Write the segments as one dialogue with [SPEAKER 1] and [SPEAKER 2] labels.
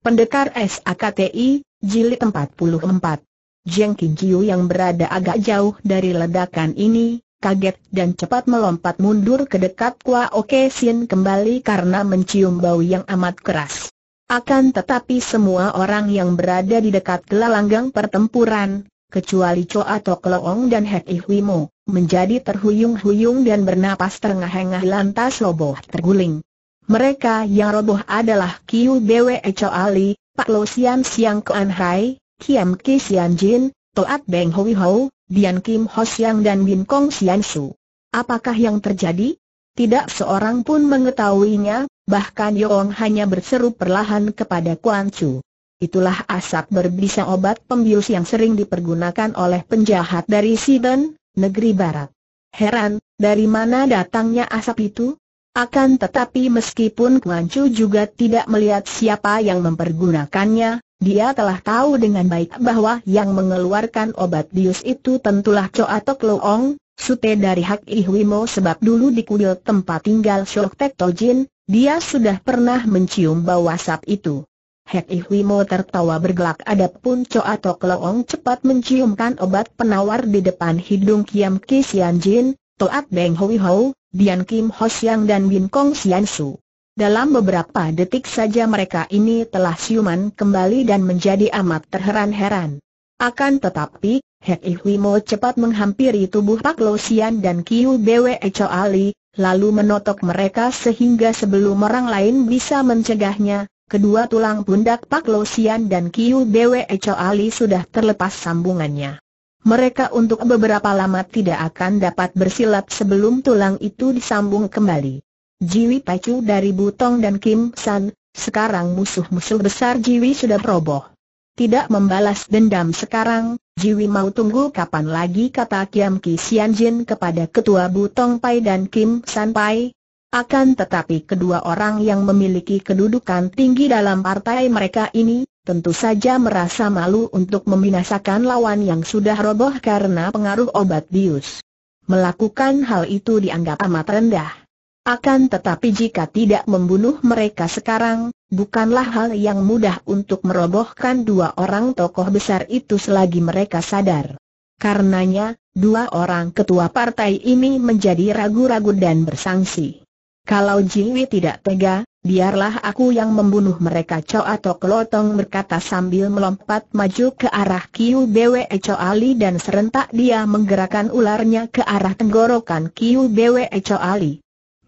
[SPEAKER 1] Pendekar SAKTI, Jilid 44 Jeng Kijiu yang berada agak jauh dari ledakan ini, kaget dan cepat melompat mundur ke dekat Kwa Oke Sin kembali karena mencium bau yang amat keras. Akan tetapi semua orang yang berada di dekat gelanggang pertempuran, kecuali Cho atau Kloong dan Hek Ihwimo, menjadi terhuyung-huyung dan bernapas terengah-engah lantas loboh terguling. Mereka yang roboh adalah Kiu Bwe Cho Ali, Pak Lo Sian Siang Kuan Hai, Kiam Ki Sian Jin, Toat Beng Hoi Ho, Dian Kim Ho Siang dan Bin Kong Sian Su. Apakah yang terjadi? Tidak seorang pun mengetahuinya, bahkan Yong hanya berseru perlahan kepada Kuan Chu. Itulah asap berbisa obat pembius yang sering dipergunakan oleh penjahat dari Siden, negeri barat. Heran, dari mana datangnya asap itu? Akan tetapi meskipun Kuan Chu juga tidak melihat siapa yang mempergunakannya, dia telah tahu dengan baik bahwa yang mengeluarkan obat bius itu tentulah Cho atau Kloong, sute dari Hak Ihwimo sebab dulu di kuil tempat tinggal Shok Tek Tojin, dia sudah pernah mencium bau asap itu. Hak Ihwimo tertawa bergelak adapun Cho atau cepat menciumkan obat penawar di depan hidung Kiam Kisian Jin, Toat Beng Hoi Dian Kim Ho Siang dan Bin Kong Sian Su. Dalam beberapa detik saja mereka ini telah siuman kembali dan menjadi amat terheran-heran. Akan tetapi, Hek Hui Mo cepat menghampiri tubuh Pak Lo Sian dan Kiu Bwe Cho Ali, lalu menotok mereka sehingga sebelum orang lain bisa mencegahnya, kedua tulang pundak Pak Lo Sian dan Kiu Bwe Cho Ali sudah terlepas sambungannya mereka untuk beberapa lama tidak akan dapat bersilat sebelum tulang itu disambung kembali. Jiwi Pacu dari Butong dan Kim San, sekarang musuh-musuh besar Jiwi sudah roboh. Tidak membalas dendam sekarang, Jiwi mau tunggu kapan lagi kata Kiam Ki Sian Jin kepada Ketua Butong Pai dan Kim San Pai. Akan tetapi kedua orang yang memiliki kedudukan tinggi dalam partai mereka ini, tentu saja merasa malu untuk membinasakan lawan yang sudah roboh karena pengaruh obat bius. Melakukan hal itu dianggap amat rendah. Akan tetapi jika tidak membunuh mereka sekarang, bukanlah hal yang mudah untuk merobohkan dua orang tokoh besar itu selagi mereka sadar. Karenanya, dua orang ketua partai ini menjadi ragu-ragu dan bersangsi. Kalau Jiwi tidak tega, Biarlah aku yang membunuh mereka Choa Tok Lotong berkata sambil melompat maju ke arah Kiu Bwe ali dan serentak dia menggerakkan ularnya ke arah tenggorokan Kiu Bwe ali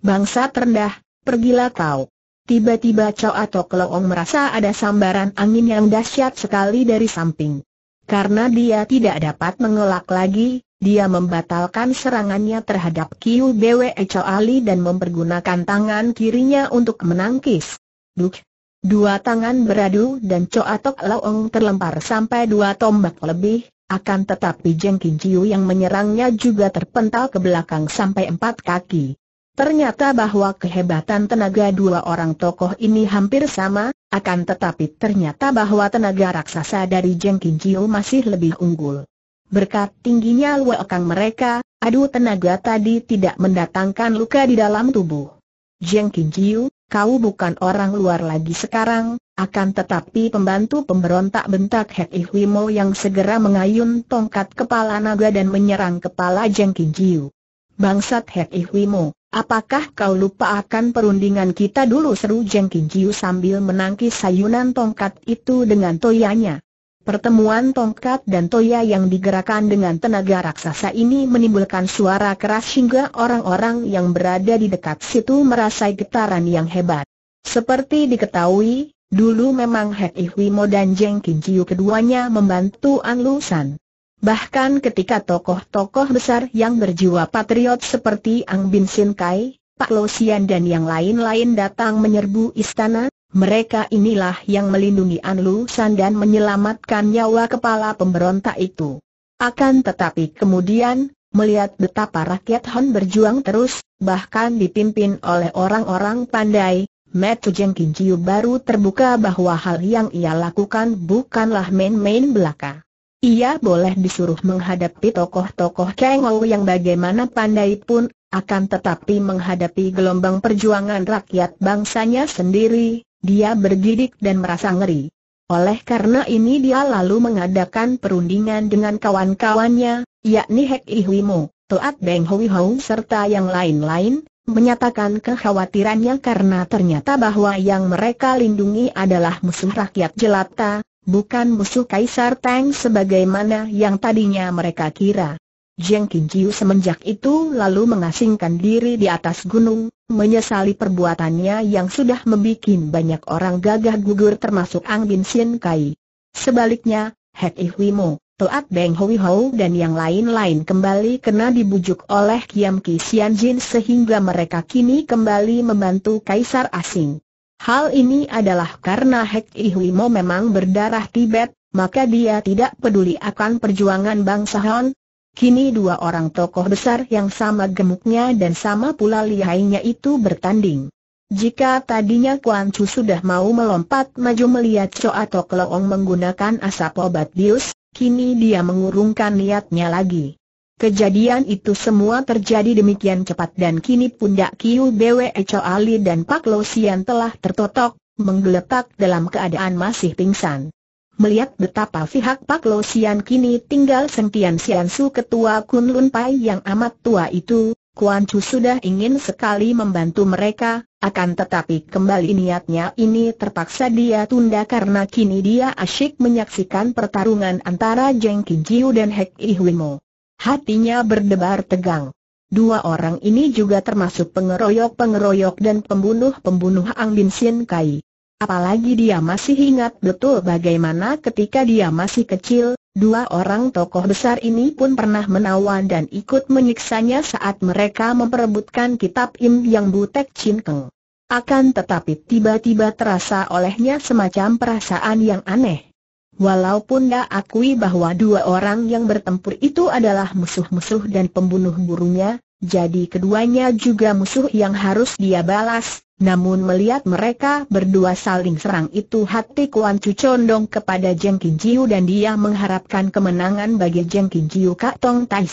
[SPEAKER 1] Bangsa terendah, pergilah kau. Tiba-tiba Choa Tok Lotong merasa ada sambaran angin yang dahsyat sekali dari samping. Karena dia tidak dapat mengelak lagi, dia membatalkan serangannya terhadap Kiu Bwe Ali dan mempergunakan tangan kirinya untuk menangkis. Duk! Dua tangan beradu dan Choa Tok Eng terlempar sampai dua tombak lebih, akan tetapi Jeng Kinciu yang menyerangnya juga terpental ke belakang sampai empat kaki. Ternyata bahwa kehebatan tenaga dua orang tokoh ini hampir sama, akan tetapi ternyata bahwa tenaga raksasa dari Kin Jiu masih lebih unggul. Berkat tingginya kang mereka, adu tenaga tadi tidak mendatangkan luka di dalam tubuh. Kin Jiu, kau bukan orang luar lagi sekarang, akan tetapi pembantu pemberontak bentak Hek Ihwimo yang segera mengayun tongkat kepala naga dan menyerang kepala Kin Jiu. Bangsat Hek Ihwimo, Apakah kau lupa akan perundingan kita dulu seru Jeng Kijiu sambil menangkis sayunan tongkat itu dengan toyanya. Pertemuan tongkat dan toya yang digerakkan dengan tenaga raksasa ini menimbulkan suara keras hingga orang-orang yang berada di dekat situ merasai getaran yang hebat. Seperti diketahui, dulu memang Hek Ihwimo dan Jeng Kijiu keduanya membantu An Lusan. Bahkan ketika tokoh-tokoh besar yang berjiwa patriot seperti Ang Bin Sin Kai, Pak Lo Sian dan yang lain-lain datang menyerbu istana, mereka inilah yang melindungi An Lu San dan menyelamatkan nyawa kepala pemberontak itu. Akan tetapi kemudian, melihat betapa rakyat Hon berjuang terus, bahkan dipimpin oleh orang-orang pandai, Metu Jeng Kinjiu baru terbuka bahwa hal yang ia lakukan bukanlah main-main belaka. Ia boleh disuruh menghadapi tokoh-tokoh Kengou yang bagaimana pandai pun, akan tetapi menghadapi gelombang perjuangan rakyat bangsanya sendiri, dia bergidik dan merasa ngeri. Oleh karena ini dia lalu mengadakan perundingan dengan kawan-kawannya, yakni Hek Ihwimu, Toat Beng Hui Hou serta yang lain-lain, menyatakan kekhawatirannya karena ternyata bahwa yang mereka lindungi adalah musuh rakyat jelata, bukan musuh Kaisar Tang sebagaimana yang tadinya mereka kira. Jiang Qijiu semenjak itu lalu mengasingkan diri di atas gunung, menyesali perbuatannya yang sudah membuat banyak orang gagah gugur termasuk Ang Bin Sien Kai. Sebaliknya, Hek Ihwimo, Toat Beng Hui Hou dan yang lain-lain kembali kena dibujuk oleh Kiam Ki Sian Jin sehingga mereka kini kembali membantu Kaisar Asing. Hal ini adalah karena Hek Mo memang berdarah Tibet, maka dia tidak peduli akan perjuangan bangsa Han. Kini dua orang tokoh besar yang sama gemuknya dan sama pula lihainya itu bertanding. Jika tadinya Kuan Chu sudah mau melompat maju melihat Cho atau Kloong menggunakan asap obat bius, kini dia mengurungkan niatnya lagi. Kejadian itu semua terjadi demikian cepat dan kini pundak Kiu Bwe Cho Ali dan Pak Lo Sian telah tertotok, menggeletak dalam keadaan masih pingsan. Melihat betapa pihak Pak Lo Sian kini tinggal Sentian Sian Su ketua Kun Lun Pai yang amat tua itu, Kuan Chu sudah ingin sekali membantu mereka, akan tetapi kembali niatnya ini terpaksa dia tunda karena kini dia asyik menyaksikan pertarungan antara Jeng Jiu dan Hek Ihwimo. Hatinya berdebar tegang. Dua orang ini juga termasuk pengeroyok-pengeroyok dan pembunuh-pembunuh Ang Bin Sin Kai. Apalagi dia masih ingat betul bagaimana ketika dia masih kecil, dua orang tokoh besar ini pun pernah menawan dan ikut menyiksanya saat mereka memperebutkan kitab Im Yang Butek Chin Keng. Akan tetapi tiba-tiba terasa olehnya semacam perasaan yang aneh. Walaupun dia akui bahwa dua orang yang bertempur itu adalah musuh-musuh dan pembunuh burungnya, jadi keduanya juga musuh yang harus dia balas, namun melihat mereka berdua saling serang itu hati Kuan Chu condong kepada Jeng Jiu dan dia mengharapkan kemenangan bagi Jeng Jiu Kak Tong Tai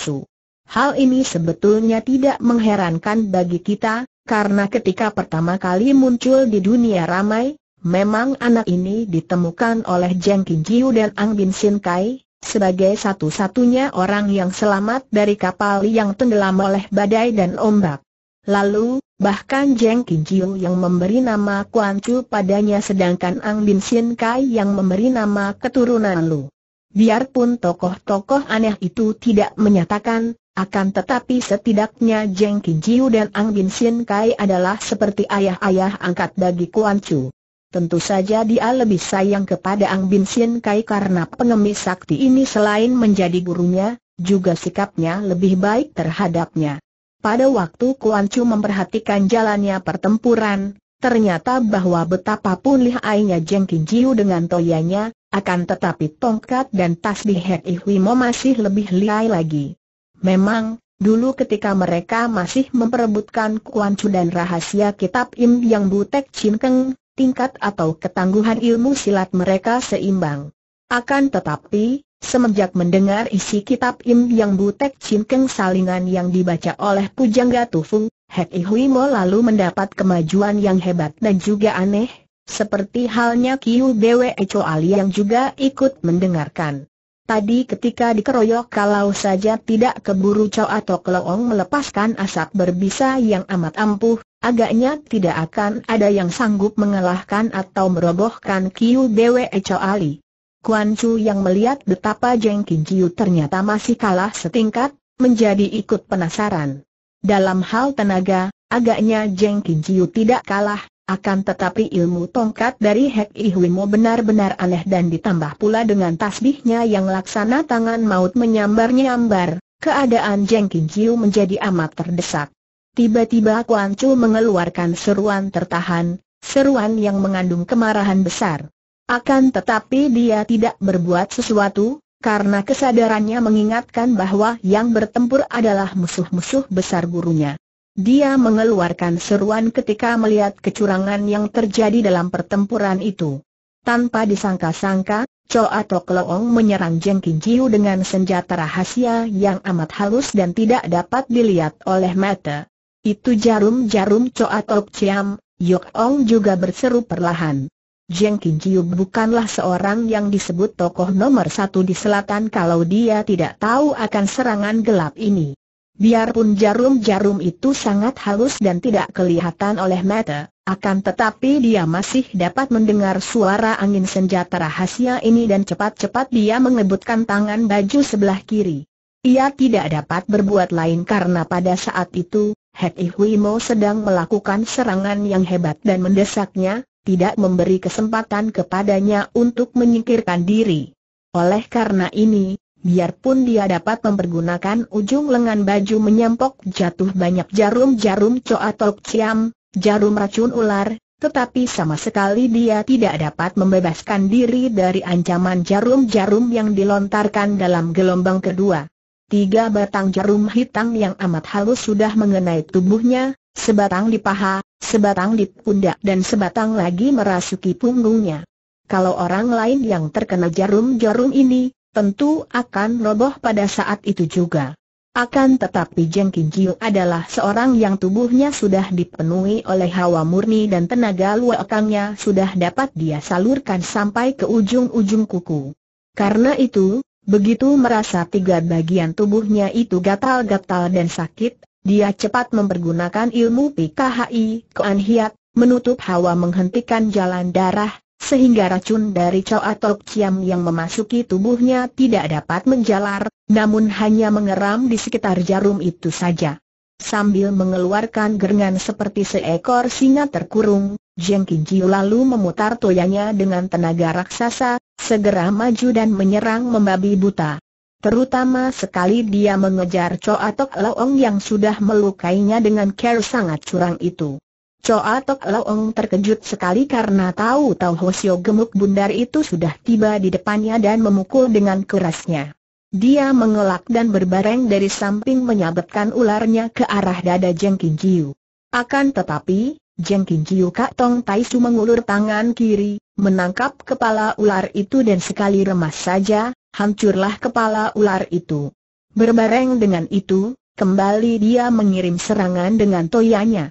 [SPEAKER 1] Hal ini sebetulnya tidak mengherankan bagi kita, karena ketika pertama kali muncul di dunia ramai, Memang anak ini ditemukan oleh Jeng Jiu dan Ang Bin Sin Kai, sebagai satu-satunya orang yang selamat dari kapal yang tenggelam oleh badai dan ombak. Lalu, bahkan Jeng Jiu yang memberi nama Kuan Chu padanya sedangkan Ang Bin Sin Kai yang memberi nama keturunan Lu. Biarpun tokoh-tokoh aneh itu tidak menyatakan, akan tetapi setidaknya Jeng Jiu dan Ang Bin Sin Kai adalah seperti ayah-ayah angkat bagi Kuan Chu. Tentu saja dia lebih sayang kepada Ang Bin Sien Kai karena pengemis sakti ini selain menjadi gurunya, juga sikapnya lebih baik terhadapnya. Pada waktu Kuan Chu memperhatikan jalannya pertempuran, ternyata bahwa betapapun lihainya Jeng Kin Jiu dengan toyanya, akan tetapi tongkat dan tasbih Hek Ihwimo masih lebih lihai lagi. Memang, Dulu ketika mereka masih memperebutkan Kuan Chu dan rahasia kitab Im Yang Butek Chin Keng, tingkat atau ketangguhan ilmu silat mereka seimbang. Akan tetapi, semenjak mendengar isi kitab Im Yang Butek Chin salingan yang dibaca oleh Pujangga Tufung, Hek Hui Mo lalu mendapat kemajuan yang hebat dan juga aneh, seperti halnya Kiu Bwe Choali yang juga ikut mendengarkan. Tadi ketika dikeroyok kalau saja tidak keburu Chow atau kloong melepaskan asap berbisa yang amat ampuh, agaknya tidak akan ada yang sanggup mengalahkan atau merobohkan Kiu Bwe Chow Ali. Kuan Chu yang melihat betapa Jeng Kin Chiu ternyata masih kalah setingkat, menjadi ikut penasaran. Dalam hal tenaga, agaknya Jeng Kin Chiu tidak kalah, akan tetapi ilmu tongkat dari Hek Ihwimo benar-benar aneh dan ditambah pula dengan tasbihnya yang laksana tangan maut menyambar-nyambar, keadaan Jeng Jiu menjadi amat terdesak. Tiba-tiba Kuan Chu mengeluarkan seruan tertahan, seruan yang mengandung kemarahan besar. Akan tetapi dia tidak berbuat sesuatu, karena kesadarannya mengingatkan bahwa yang bertempur adalah musuh-musuh besar gurunya. Dia mengeluarkan seruan ketika melihat kecurangan yang terjadi dalam pertempuran itu. Tanpa disangka-sangka, Choa Tok Loong menyerang Jeng Jiu dengan senjata rahasia yang amat halus dan tidak dapat dilihat oleh mata. Itu jarum-jarum Choa Tok Chiam, Yok Ong juga berseru perlahan. Jeng Jiu bukanlah seorang yang disebut tokoh nomor satu di selatan kalau dia tidak tahu akan serangan gelap ini. Biarpun jarum-jarum itu sangat halus dan tidak kelihatan oleh mata, akan tetapi dia masih dapat mendengar suara angin senjata rahasia ini dan cepat-cepat dia mengebutkan tangan baju sebelah kiri. Ia tidak dapat berbuat lain karena pada saat itu, Hek Ihuimo sedang melakukan serangan yang hebat dan mendesaknya, tidak memberi kesempatan kepadanya untuk menyingkirkan diri. Oleh karena ini, Biarpun dia dapat mempergunakan ujung lengan baju menyampok jatuh banyak jarum-jarum coa tok ciam, jarum racun ular, tetapi sama sekali dia tidak dapat membebaskan diri dari ancaman jarum-jarum yang dilontarkan dalam gelombang kedua. Tiga batang jarum hitam yang amat halus sudah mengenai tubuhnya, sebatang di paha, sebatang di pundak dan sebatang lagi merasuki punggungnya. Kalau orang lain yang terkena jarum-jarum ini, tentu akan roboh pada saat itu juga. Akan tetapi Jeng Kinjiu adalah seorang yang tubuhnya sudah dipenuhi oleh hawa murni dan tenaga luakangnya sudah dapat dia salurkan sampai ke ujung-ujung kuku. Karena itu, begitu merasa tiga bagian tubuhnya itu gatal-gatal dan sakit, dia cepat mempergunakan ilmu PKHI Koan Hiat, menutup hawa menghentikan jalan darah, sehingga racun dari Chow atau Ciam yang memasuki tubuhnya tidak dapat menjalar, namun hanya mengeram di sekitar jarum itu saja. Sambil mengeluarkan gerengan seperti seekor singa terkurung, Jeng Kinjiu lalu memutar toyanya dengan tenaga raksasa, segera maju dan menyerang membabi buta. Terutama sekali dia mengejar Chow atau Loong yang sudah melukainya dengan care sangat curang itu. Choa Tok Loong terkejut sekali karena tahu-tahu Hosio gemuk bundar itu sudah tiba di depannya dan memukul dengan kerasnya. Dia mengelak dan berbareng dari samping menyabetkan ularnya ke arah dada Jeng Jiu. Akan tetapi, Jeng Jiu Kak Tong Tai Su mengulur tangan kiri, menangkap kepala ular itu dan sekali remas saja, hancurlah kepala ular itu. Berbareng dengan itu, kembali dia mengirim serangan dengan toyanya.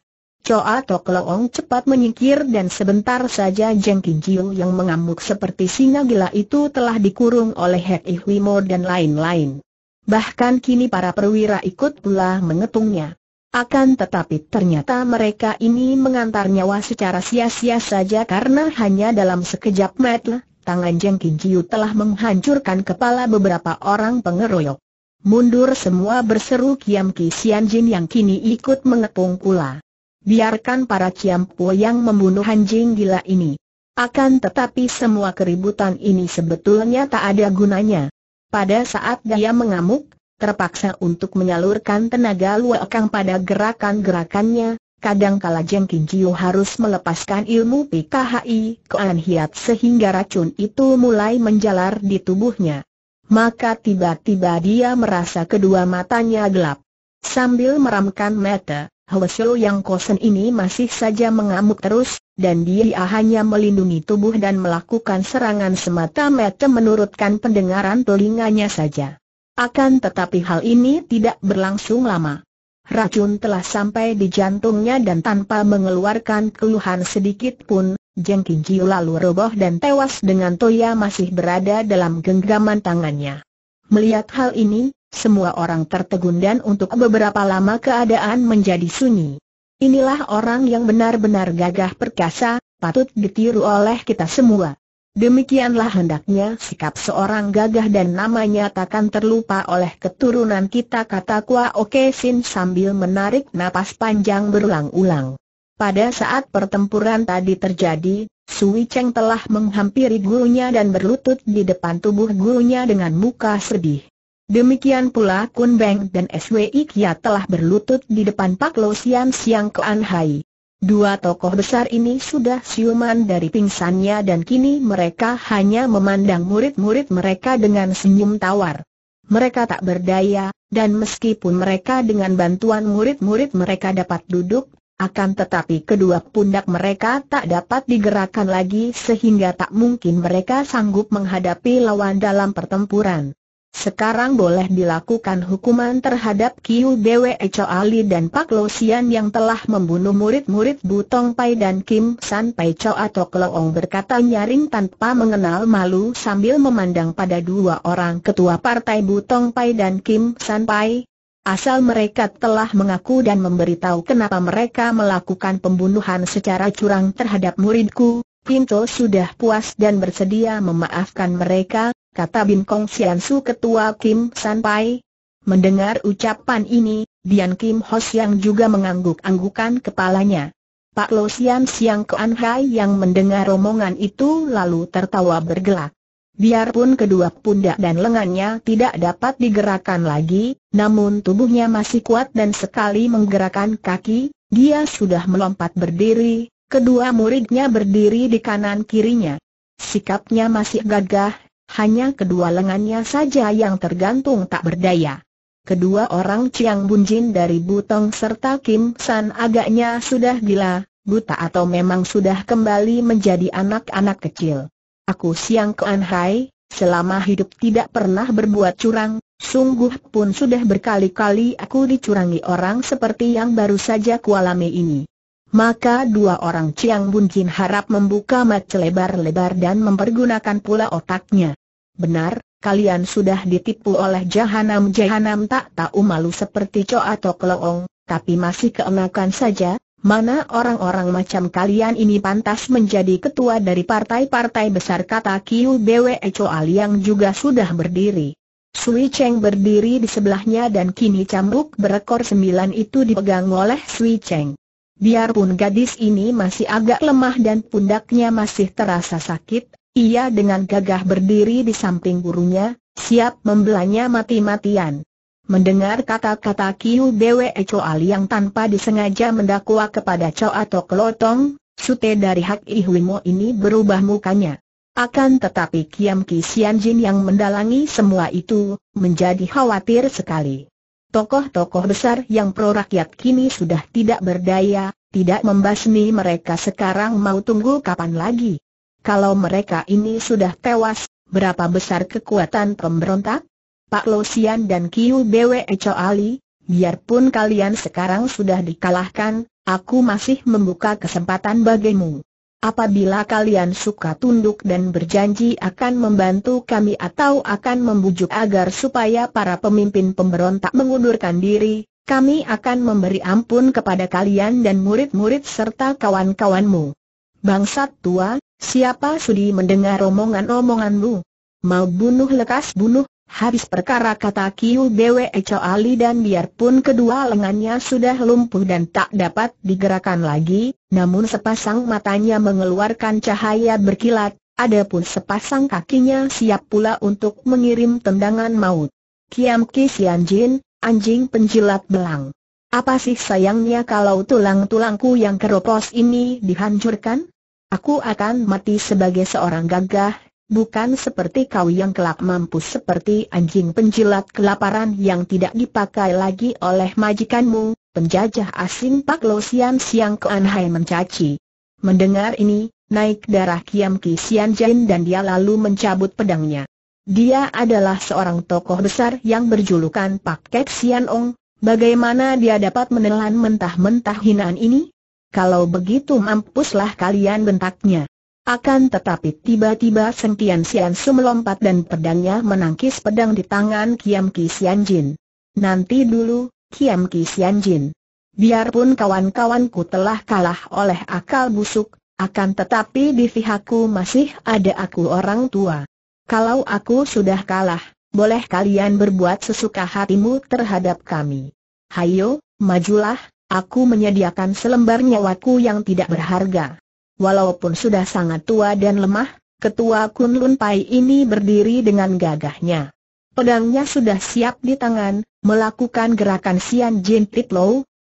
[SPEAKER 1] Coa Tok Loong cepat menyingkir dan sebentar saja Jeng Jiu yang mengamuk seperti singa gila itu telah dikurung oleh Hek Ihwimo dan lain-lain. Bahkan kini para perwira ikut pula mengetungnya. Akan tetapi ternyata mereka ini mengantar nyawa secara sia-sia saja karena hanya dalam sekejap mata, tangan Jeng Jiu telah menghancurkan kepala beberapa orang pengeroyok. Mundur semua berseru Kiam Ki Sian Jin yang kini ikut mengepung pula biarkan para ciampu yang membunuh anjing gila ini. Akan tetapi semua keributan ini sebetulnya tak ada gunanya. Pada saat dia mengamuk, terpaksa untuk menyalurkan tenaga luakang pada gerakan-gerakannya, kadangkala Jeng Kinjiu harus melepaskan ilmu PKHI keanhiat sehingga racun itu mulai menjalar di tubuhnya. Maka tiba-tiba dia merasa kedua matanya gelap. Sambil meramkan mata, Helesho yang kosen ini masih saja mengamuk terus, dan dia hanya melindungi tubuh dan melakukan serangan semata-mata menurutkan pendengaran telinganya saja. Akan tetapi hal ini tidak berlangsung lama. Racun telah sampai di jantungnya dan tanpa mengeluarkan keluhan sedikit pun, Jeng Kinjiu lalu roboh dan tewas dengan Toya masih berada dalam genggaman tangannya. Melihat hal ini, semua orang tertegun dan untuk beberapa lama keadaan menjadi sunyi. Inilah orang yang benar-benar gagah perkasa, patut ditiru oleh kita semua. Demikianlah hendaknya sikap seorang gagah dan namanya takkan terlupa oleh keturunan kita kata Kwa Oke Sin sambil menarik napas panjang berulang-ulang. Pada saat pertempuran tadi terjadi, Sui Cheng telah menghampiri gurunya dan berlutut di depan tubuh gurunya dengan muka sedih. Demikian pula Kun Beng dan SWI Kia telah berlutut di depan Pak Lo Sian Siang Kean Hai. Dua tokoh besar ini sudah siuman dari pingsannya dan kini mereka hanya memandang murid-murid mereka dengan senyum tawar. Mereka tak berdaya, dan meskipun mereka dengan bantuan murid-murid mereka dapat duduk, akan tetapi kedua pundak mereka tak dapat digerakkan lagi sehingga tak mungkin mereka sanggup menghadapi lawan dalam pertempuran. Sekarang boleh dilakukan hukuman terhadap Kiu Bwe Choali dan Pak Lo Sian yang telah membunuh murid-murid Butong Pai dan Kim San Pai Cho atau Kleong berkata nyaring tanpa mengenal malu sambil memandang pada dua orang ketua partai Butong Pai dan Kim San Pai. Asal mereka telah mengaku dan memberitahu kenapa mereka melakukan pembunuhan secara curang terhadap muridku, Pinto sudah puas dan bersedia memaafkan mereka, kata Bin Kong Siansu ketua Kim Sanpai. Mendengar ucapan ini, Dian Kim Ho yang juga mengangguk-anggukan kepalanya. Pak Lo Sian Siang Kuan Hai yang mendengar omongan itu lalu tertawa bergelak. Biarpun kedua pundak dan lengannya tidak dapat digerakkan lagi, namun tubuhnya masih kuat dan sekali menggerakkan kaki, dia sudah melompat berdiri, Kedua muridnya berdiri di kanan kirinya. Sikapnya masih gagah, hanya kedua lengannya saja yang tergantung tak berdaya. Kedua orang Chiang Bunjin dari Butong serta Kim San agaknya sudah gila, buta atau memang sudah kembali menjadi anak-anak kecil. Aku Siang Kuan Hai, selama hidup tidak pernah berbuat curang, sungguh pun sudah berkali-kali aku dicurangi orang seperti yang baru saja kualami ini. Maka dua orang Chiang Bun Jin harap membuka mata lebar-lebar dan mempergunakan pula otaknya. Benar, kalian sudah ditipu oleh jahanam-jahanam tak tahu malu seperti Co atau Kleong, tapi masih keenakan saja, mana orang-orang macam kalian ini pantas menjadi ketua dari partai-partai besar kata Kiu Bwe Choal yang juga sudah berdiri. Sui Cheng berdiri di sebelahnya dan kini cambuk berekor sembilan itu dipegang oleh Sui Cheng. Biarpun gadis ini masih agak lemah dan pundaknya masih terasa sakit, ia dengan gagah berdiri di samping gurunya, siap membelanya mati-matian. Mendengar kata-kata Kiu Bwe Choali yang tanpa disengaja mendakwa kepada Chow atau Kelotong, sute dari Hak Ihwimo ini berubah mukanya. Akan tetapi Kiam Ki Sian Jin yang mendalangi semua itu, menjadi khawatir sekali. Tokoh-tokoh besar yang pro-rakyat kini sudah tidak berdaya, tidak membasmi mereka sekarang mau tunggu kapan lagi. Kalau mereka ini sudah tewas, berapa besar kekuatan pemberontak? Pak Losian dan Kiu Bwe Ali, biarpun kalian sekarang sudah dikalahkan, aku masih membuka kesempatan bagimu. Apabila kalian suka tunduk dan berjanji akan membantu kami atau akan membujuk agar supaya para pemimpin pemberontak mengundurkan diri, kami akan memberi ampun kepada kalian dan murid-murid serta kawan-kawanmu. Bangsat tua, siapa sudi mendengar omongan-omonganmu? Mau bunuh lekas bunuh, Habis perkara kata Kiu Bwe Ali dan biarpun kedua lengannya sudah lumpuh dan tak dapat digerakkan lagi, namun sepasang matanya mengeluarkan cahaya berkilat, adapun sepasang kakinya siap pula untuk mengirim tendangan maut. Kiam Ki Jin, anjing penjilat belang. Apa sih sayangnya kalau tulang-tulangku yang keropos ini dihancurkan? Aku akan mati sebagai seorang gagah Bukan seperti kau yang kelak mampu seperti anjing penjilat kelaparan yang tidak dipakai lagi oleh majikanmu, penjajah asing Pak Lo Sian Siang ke Anhai mencaci. Mendengar ini, naik darah Kiam Ki Sian Jin dan dia lalu mencabut pedangnya. Dia adalah seorang tokoh besar yang berjulukan Pak Kek Sian Ong, bagaimana dia dapat menelan mentah-mentah hinaan ini? Kalau begitu mampuslah kalian bentaknya. Akan tetapi tiba-tiba Sentian Sian Su melompat dan pedangnya menangkis pedang di tangan Kiam Ki Sian Jin. Nanti dulu, Kiam Ki Sian Jin. Biarpun kawan-kawanku telah kalah oleh akal busuk, akan tetapi di pihakku masih ada aku orang tua. Kalau aku sudah kalah, boleh kalian berbuat sesuka hatimu terhadap kami. Hayo, majulah, aku menyediakan selembar nyawaku yang tidak berharga. Walaupun sudah sangat tua dan lemah, ketua Kunlun Pai ini berdiri dengan gagahnya. Pedangnya sudah siap di tangan, melakukan gerakan Sian Jin Tit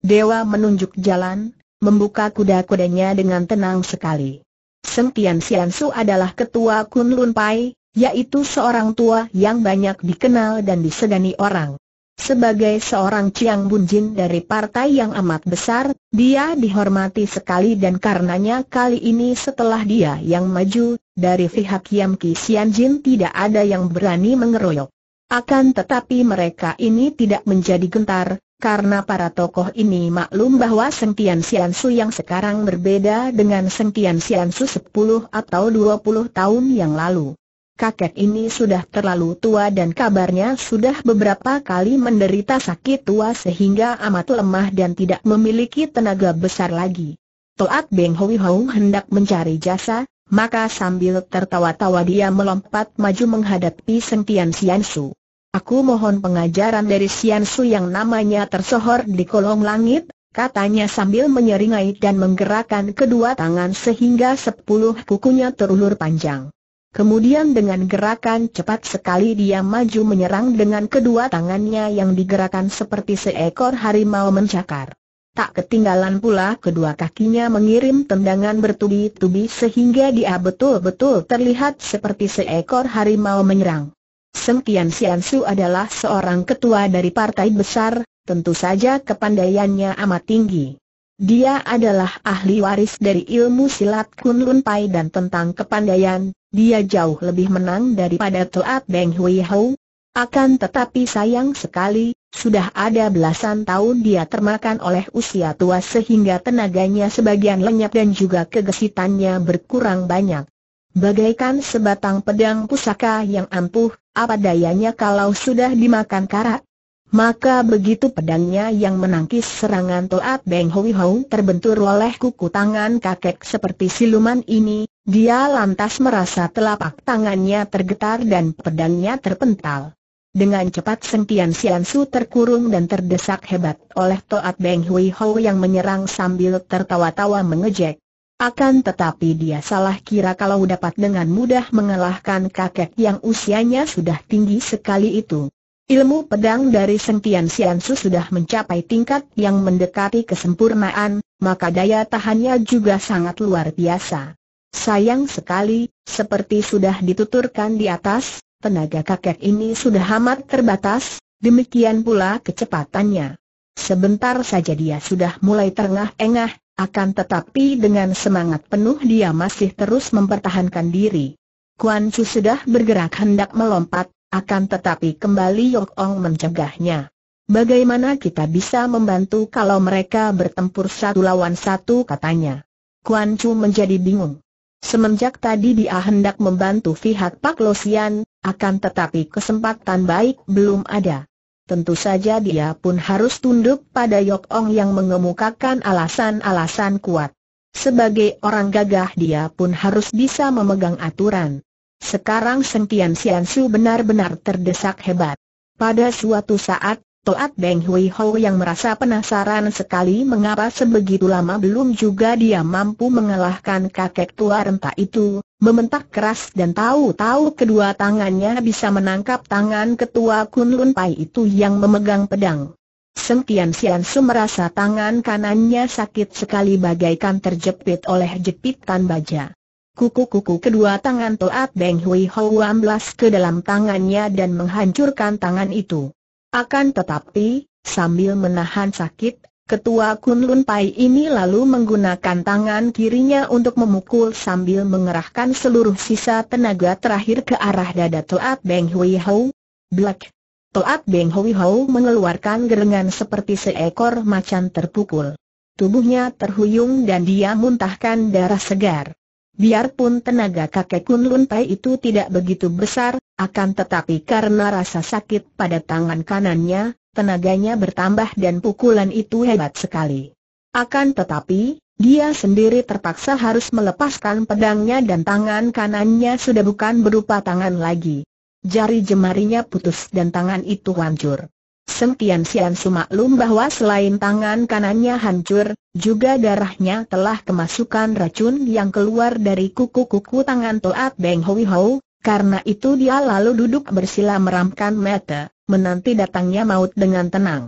[SPEAKER 1] dewa menunjuk jalan, membuka kuda-kudanya dengan tenang sekali. Tian Sian Su adalah ketua Kunlun Pai, yaitu seorang tua yang banyak dikenal dan disegani orang. Sebagai seorang Chiang Bunjin dari partai yang amat besar, dia dihormati sekali dan karenanya kali ini setelah dia yang maju, dari pihak Yam Ki Jin tidak ada yang berani mengeroyok. Akan tetapi mereka ini tidak menjadi gentar, karena para tokoh ini maklum bahwa Sentian Siansu yang sekarang berbeda dengan Sentian Siansu 10 atau 20 tahun yang lalu kakek ini sudah terlalu tua dan kabarnya sudah beberapa kali menderita sakit tua sehingga amat lemah dan tidak memiliki tenaga besar lagi. Toat Beng Hoi Hou hendak mencari jasa, maka sambil tertawa-tawa dia melompat maju menghadapi Sentian Su. Aku mohon pengajaran dari Sian Su yang namanya tersohor di kolong langit, katanya sambil menyeringai dan menggerakkan kedua tangan sehingga sepuluh kukunya terulur panjang. Kemudian dengan gerakan cepat sekali dia maju menyerang dengan kedua tangannya yang digerakkan seperti seekor harimau mencakar. Tak ketinggalan pula kedua kakinya mengirim tendangan bertubi-tubi sehingga dia betul-betul terlihat seperti seekor harimau menyerang. Sengkian Siansu adalah seorang ketua dari partai besar, tentu saja kepandaiannya amat tinggi. Dia adalah ahli waris dari ilmu silat Kun Pai dan tentang kepandaian, dia jauh lebih menang daripada Tuat Beng Hui Hou. Akan tetapi sayang sekali, sudah ada belasan tahun dia termakan oleh usia tua sehingga tenaganya sebagian lenyap dan juga kegesitannya berkurang banyak. Bagaikan sebatang pedang pusaka yang ampuh, apa dayanya kalau sudah dimakan karat? Maka begitu pedangnya yang menangkis serangan Toat Beng Hoi Hou terbentur oleh kuku tangan kakek seperti siluman ini, dia lantas merasa telapak tangannya tergetar dan pedangnya terpental. Dengan cepat sentian Sian Su terkurung dan terdesak hebat oleh Toat Beng Hui Hou yang menyerang sambil tertawa-tawa mengejek. Akan tetapi dia salah kira kalau dapat dengan mudah mengalahkan kakek yang usianya sudah tinggi sekali itu. Ilmu pedang dari Sentian Siansu sudah mencapai tingkat yang mendekati kesempurnaan, maka daya tahannya juga sangat luar biasa. Sayang sekali, seperti sudah dituturkan di atas, tenaga kakek ini sudah amat terbatas, demikian pula kecepatannya. Sebentar saja dia sudah mulai terengah-engah, akan tetapi dengan semangat penuh dia masih terus mempertahankan diri. Kuan Chu sudah bergerak hendak melompat, akan tetapi kembali Yok Ong mencegahnya. Bagaimana kita bisa membantu kalau mereka bertempur satu lawan satu katanya. Kuan Chu menjadi bingung. Semenjak tadi dia hendak membantu pihak Pak Losian, akan tetapi kesempatan baik belum ada. Tentu saja dia pun harus tunduk pada Yok Ong yang mengemukakan alasan-alasan kuat. Sebagai orang gagah dia pun harus bisa memegang aturan. Sekarang Sentian Su benar-benar terdesak hebat. Pada suatu saat, Toat Beng Hui Ho yang merasa penasaran sekali mengapa sebegitu lama belum juga dia mampu mengalahkan kakek tua renta itu, membentak keras dan tahu-tahu kedua tangannya bisa menangkap tangan ketua Kunlun Pai itu yang memegang pedang. Seng Tian Sian Su merasa tangan kanannya sakit sekali bagaikan terjepit oleh jepitan baja. Kuku-kuku kedua tangan Toat Beng Hui Hou amblas ke dalam tangannya dan menghancurkan tangan itu. Akan tetapi, sambil menahan sakit, ketua Kun Lun Pai ini lalu menggunakan tangan kirinya untuk memukul sambil mengerahkan seluruh sisa tenaga terakhir ke arah dada Toat Beng Hui Hou. Black. Toat Beng Hui Hou mengeluarkan gerengan seperti seekor macan terpukul. Tubuhnya terhuyung dan dia muntahkan darah segar. Biarpun tenaga kakek Kunlun Pai itu tidak begitu besar, akan tetapi karena rasa sakit pada tangan kanannya, tenaganya bertambah dan pukulan itu hebat sekali. Akan tetapi, dia sendiri terpaksa harus melepaskan pedangnya dan tangan kanannya sudah bukan berupa tangan lagi. Jari jemarinya putus dan tangan itu hancur. Sentian Siansu maklum bahwa selain tangan kanannya hancur, juga darahnya telah kemasukan racun yang keluar dari kuku-kuku tangan Toat Beng Hoi Ho, karena itu dia lalu duduk bersila meramkan mata, menanti datangnya maut dengan tenang.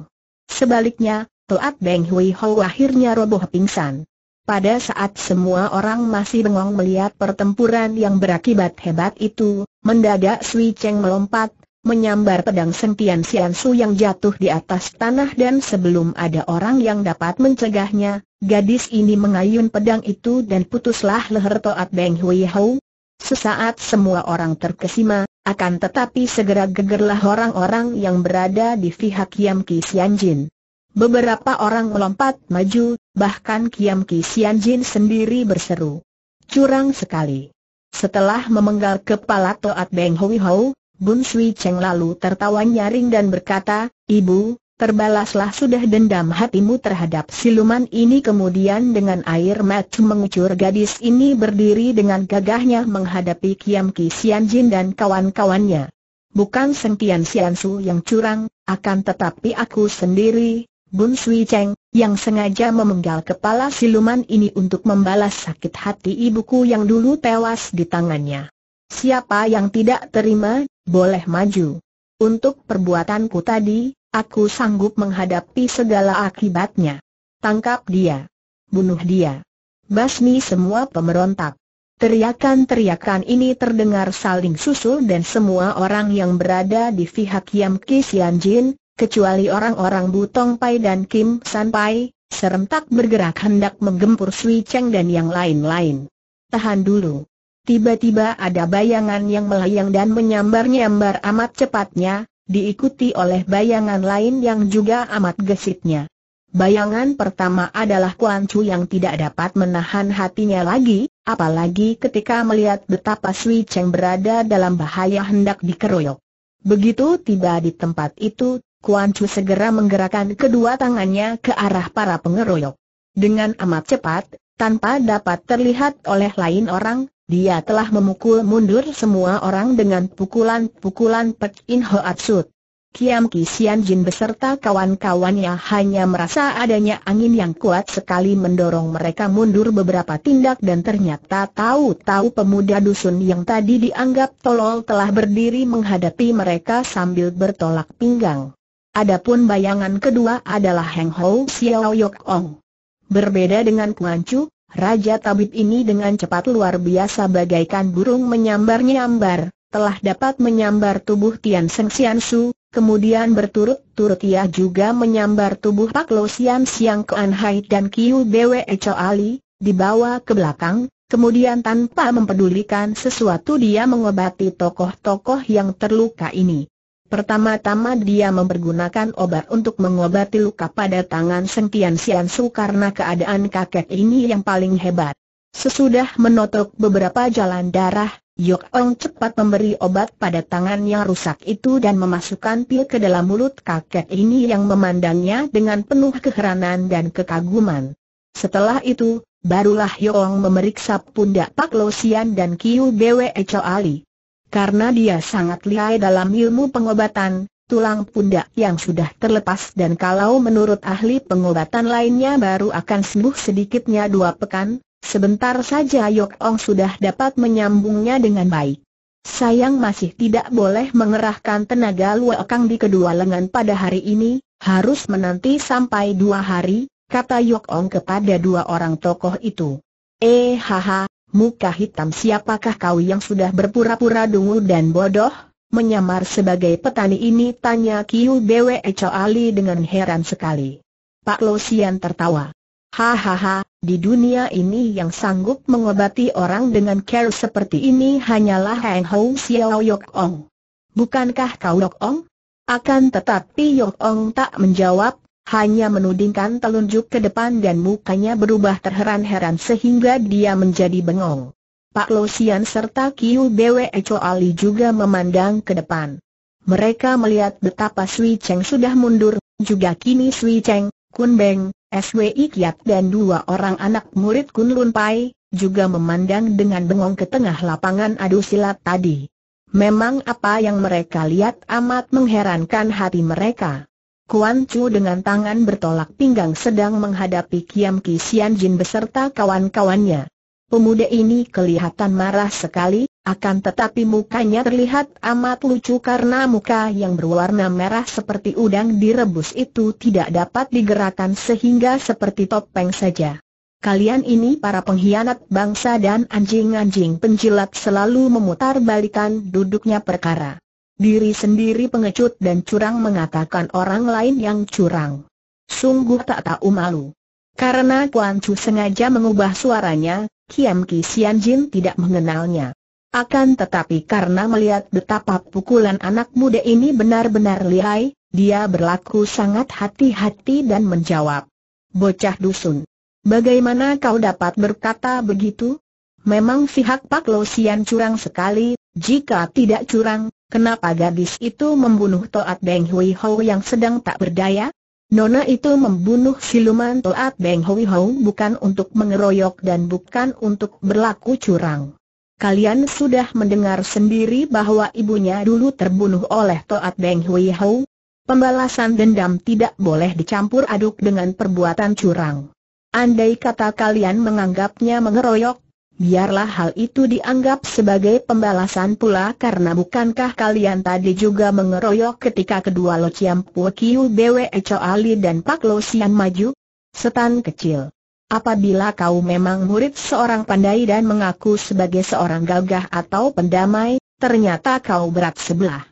[SPEAKER 1] Sebaliknya, Toat Beng Hui Ho akhirnya roboh pingsan. Pada saat semua orang masih bengong melihat pertempuran yang berakibat hebat itu, mendadak Sui Cheng melompat menyambar pedang sentian Siansu yang jatuh di atas tanah dan sebelum ada orang yang dapat mencegahnya, gadis ini mengayun pedang itu dan putuslah leher Toat Beng Hui Hou. Sesaat semua orang terkesima, akan tetapi segera gegerlah orang-orang yang berada di pihak Kiam Ki jin. Beberapa orang melompat maju, bahkan Kiam Ki jin sendiri berseru. Curang sekali. Setelah memenggal kepala Toat Beng Hui Hou, Bun Sui Cheng lalu tertawa nyaring dan berkata, Ibu, terbalaslah sudah dendam hatimu terhadap siluman ini Kemudian dengan air mata mengucur gadis ini berdiri dengan gagahnya menghadapi Kiam Ki Sian Jin dan kawan-kawannya Bukan Tian Sian Su yang curang, akan tetapi aku sendiri, Bun Sui Cheng, yang sengaja memenggal kepala siluman ini untuk membalas sakit hati ibuku yang dulu tewas di tangannya. Siapa yang tidak terima, boleh maju. Untuk perbuatanku tadi, aku sanggup menghadapi segala akibatnya. Tangkap dia. Bunuh dia. Basmi semua pemberontak. Teriakan-teriakan ini terdengar saling susul dan semua orang yang berada di pihak Yam Ki Jin, kecuali orang-orang Butong Pai dan Kim San Pai, serentak bergerak hendak menggempur Sui Cheng dan yang lain-lain. Tahan dulu. Tiba-tiba ada bayangan yang melayang dan menyambar-nyambar amat cepatnya, diikuti oleh bayangan lain yang juga amat gesitnya. Bayangan pertama adalah Kuan Chu yang tidak dapat menahan hatinya lagi, apalagi ketika melihat betapa Sui Cheng berada dalam bahaya hendak dikeroyok. Begitu tiba di tempat itu, Kuan Chu segera menggerakkan kedua tangannya ke arah para pengeroyok. Dengan amat cepat, tanpa dapat terlihat oleh lain orang, dia telah memukul mundur semua orang dengan pukulan-pukulan Pek In Hoatsut. Kiam Ki Jin beserta kawan-kawannya hanya merasa adanya angin yang kuat sekali mendorong mereka mundur beberapa tindak dan ternyata tahu-tahu pemuda dusun yang tadi dianggap tolol telah berdiri menghadapi mereka sambil bertolak pinggang. Adapun bayangan kedua adalah Heng Ho Xiao Yok Ong. Berbeda dengan Kuan Chu, Raja tabib ini dengan cepat luar biasa bagaikan burung menyambar-nyambar, telah dapat menyambar tubuh Tian Seng Sian Su, kemudian berturut-turut ia juga menyambar tubuh Pak Lo Sian Siang Kuan Hai dan Kiu Bwe Cho Ali, dibawa ke belakang, kemudian tanpa mempedulikan sesuatu dia mengobati tokoh-tokoh yang terluka ini. Pertama-tama dia mempergunakan obat untuk mengobati luka pada tangan Sengkian Sian Su karena keadaan kakek ini yang paling hebat. Sesudah menotok beberapa jalan darah, Yok Ong cepat memberi obat pada tangan yang rusak itu dan memasukkan pil ke dalam mulut kakek ini yang memandangnya dengan penuh keheranan dan kekaguman. Setelah itu, barulah Yok Ong memeriksa pundak Pak Lo dan Kiu Bwe Chow Ali. Karena dia sangat lihai dalam ilmu pengobatan, tulang pundak yang sudah terlepas dan kalau menurut ahli pengobatan lainnya baru akan sembuh sedikitnya dua pekan, sebentar saja Yok Ong sudah dapat menyambungnya dengan baik. Sayang masih tidak boleh mengerahkan tenaga luakang di kedua lengan pada hari ini, harus menanti sampai dua hari, kata Yok Ong kepada dua orang tokoh itu. Eh haha, muka hitam siapakah kau yang sudah berpura-pura dungu dan bodoh? Menyamar sebagai petani ini tanya Kiu Bwe Ali dengan heran sekali. Pak Lo Sian tertawa. Hahaha, di dunia ini yang sanggup mengobati orang dengan care seperti ini hanyalah Heng Hou Xiao Yok Ong. Bukankah kau Yok Ong? Akan tetapi Yok Ong tak menjawab, hanya menudingkan telunjuk ke depan dan mukanya berubah terheran-heran sehingga dia menjadi bengong. Pak Losian serta Kiu Bwe Ali juga memandang ke depan. Mereka melihat betapa Sui Cheng sudah mundur, juga kini Sui Cheng, Kun Beng, SWI Kiat dan dua orang anak murid Kun Lun Pai, juga memandang dengan bengong ke tengah lapangan adu silat tadi. Memang apa yang mereka lihat amat mengherankan hati mereka. Kuan Chu dengan tangan bertolak pinggang sedang menghadapi Kiam Ki Sian Jin beserta kawan-kawannya. Pemuda ini kelihatan marah sekali, akan tetapi mukanya terlihat amat lucu karena muka yang berwarna merah seperti udang direbus itu tidak dapat digerakkan sehingga seperti topeng saja. Kalian ini para pengkhianat bangsa dan anjing-anjing penjilat selalu memutar balikan duduknya perkara. Diri sendiri pengecut dan curang mengatakan orang lain yang curang. Sungguh tak tahu malu. Karena Kuan Chu sengaja mengubah suaranya, Kiam Ki Sian Jin tidak mengenalnya. Akan tetapi karena melihat betapa pukulan anak muda ini benar-benar lihai, dia berlaku sangat hati-hati dan menjawab. Bocah dusun. Bagaimana kau dapat berkata begitu? Memang pihak Pak Lo Sian curang sekali, jika tidak curang, Kenapa gadis itu membunuh Toat Beng Hui Hou yang sedang tak berdaya? Nona itu membunuh siluman Toat Beng Hui Hou bukan untuk mengeroyok dan bukan untuk berlaku curang. Kalian sudah mendengar sendiri bahwa ibunya dulu terbunuh oleh Toat Beng Hui Hou. Pembalasan dendam tidak boleh dicampur aduk dengan perbuatan curang. Andai kata kalian menganggapnya mengeroyok, biarlah hal itu dianggap sebagai pembalasan pula karena bukankah kalian tadi juga mengeroyok ketika kedua Lo Chiam Pu Kiu Bwe Cho Ali dan Pak Lo Sian maju? Setan kecil. Apabila kau memang murid seorang pandai dan mengaku sebagai seorang gagah atau pendamai, ternyata kau berat sebelah.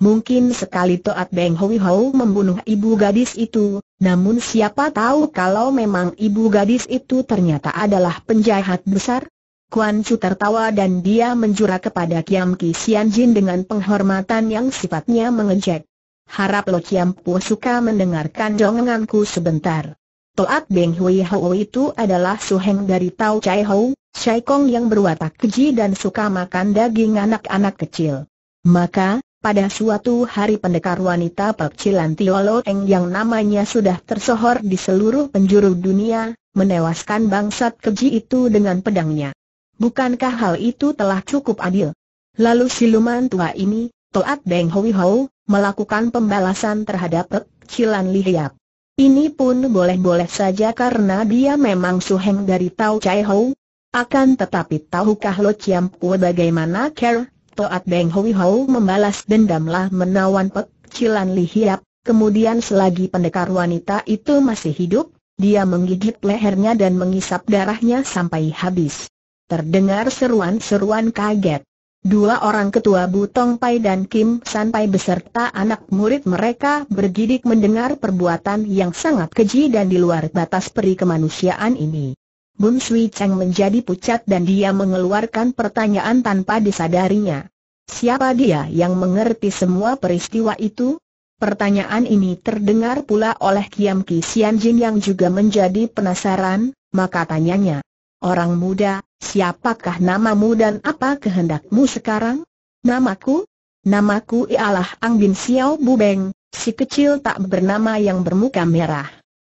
[SPEAKER 1] Mungkin sekali Toat Beng Hui Ho membunuh ibu gadis itu, namun siapa tahu kalau memang ibu gadis itu ternyata adalah penjahat besar? Kuan Chu tertawa dan dia menjura kepada Kiam Ki Sian Jin dengan penghormatan yang sifatnya mengejek. Harap Lo Kiam Pu suka mendengarkan dongenganku sebentar. Toat Beng Hui Hou itu adalah suheng dari Tau Chai Hou, Chai Kong yang berwatak keji dan suka makan daging anak-anak kecil. Maka, pada suatu hari pendekar wanita Tio Tiolo Eng yang namanya sudah tersohor di seluruh penjuru dunia, menewaskan bangsat keji itu dengan pedangnya. Bukankah hal itu telah cukup adil? Lalu siluman tua ini, Toat Beng Hoi Ho, melakukan pembalasan terhadap Pek Cilan Lihiap. Ini pun boleh-boleh saja karena dia memang suheng dari Tau Chai Ho. Akan tetapi tahukah Lo Chiam Pua bagaimana care? Toat Beng Hoi Ho membalas dendamlah menawan Pek Cilan Lihiap. Kemudian selagi pendekar wanita itu masih hidup, dia menggigit lehernya dan mengisap darahnya sampai habis. Terdengar seruan-seruan kaget. Dua orang ketua Butong Pai dan Kim San Pai beserta anak murid mereka bergidik mendengar perbuatan yang sangat keji dan di luar batas peri kemanusiaan ini. Bun Sui Cheng menjadi pucat dan dia mengeluarkan pertanyaan tanpa disadarinya. Siapa dia yang mengerti semua peristiwa itu? Pertanyaan ini terdengar pula oleh Kiam Ki Sian Jin yang juga menjadi penasaran, maka tanyanya. Orang muda, Siapakah namamu dan apa kehendakmu sekarang? Namaku? Namaku ialah Ang Bin Xiao Bu Beng, si kecil tak bernama yang bermuka merah.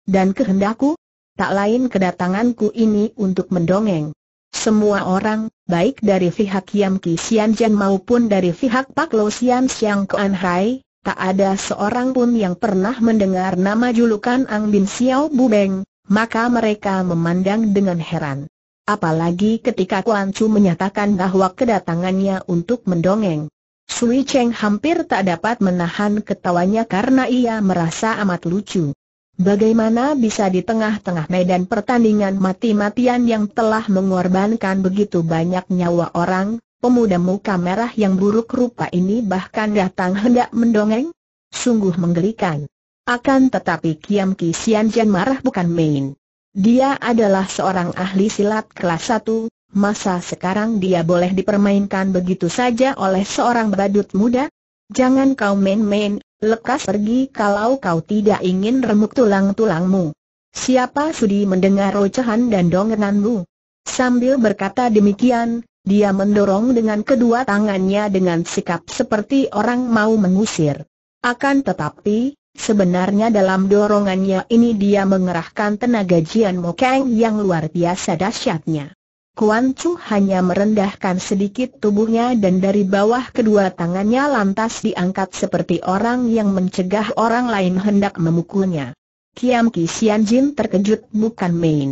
[SPEAKER 1] Dan kehendakku? Tak lain kedatanganku ini untuk mendongeng. Semua orang, baik dari pihak Yam Ki Jan maupun dari pihak Pak Lo Xian Xiang Kuan Hai, tak ada seorang pun yang pernah mendengar nama julukan Ang Bin Xiao Bu Beng, maka mereka memandang dengan heran. Apalagi ketika Kuan Chu menyatakan bahwa kedatangannya untuk mendongeng. Sui Cheng hampir tak dapat menahan ketawanya karena ia merasa amat lucu. Bagaimana bisa di tengah-tengah medan pertandingan mati-matian yang telah mengorbankan begitu banyak nyawa orang, pemuda muka merah yang buruk rupa ini bahkan datang hendak mendongeng? Sungguh menggelikan. Akan tetapi Kiam Kisian Jan marah bukan main. Dia adalah seorang ahli silat kelas satu. masa sekarang dia boleh dipermainkan begitu saja oleh seorang badut muda? Jangan kau main-main, lekas pergi kalau kau tidak ingin remuk tulang-tulangmu. Siapa sudi mendengar ocehan dan dongenganmu? Sambil berkata demikian, dia mendorong dengan kedua tangannya dengan sikap seperti orang mau mengusir. Akan tetapi, Sebenarnya dalam dorongannya ini dia mengerahkan tenaga Jian Mo Kang yang luar biasa dahsyatnya. Kuan Chu hanya merendahkan sedikit tubuhnya dan dari bawah kedua tangannya lantas diangkat seperti orang yang mencegah orang lain hendak memukulnya. Kiam Ki Sian Jin terkejut bukan main.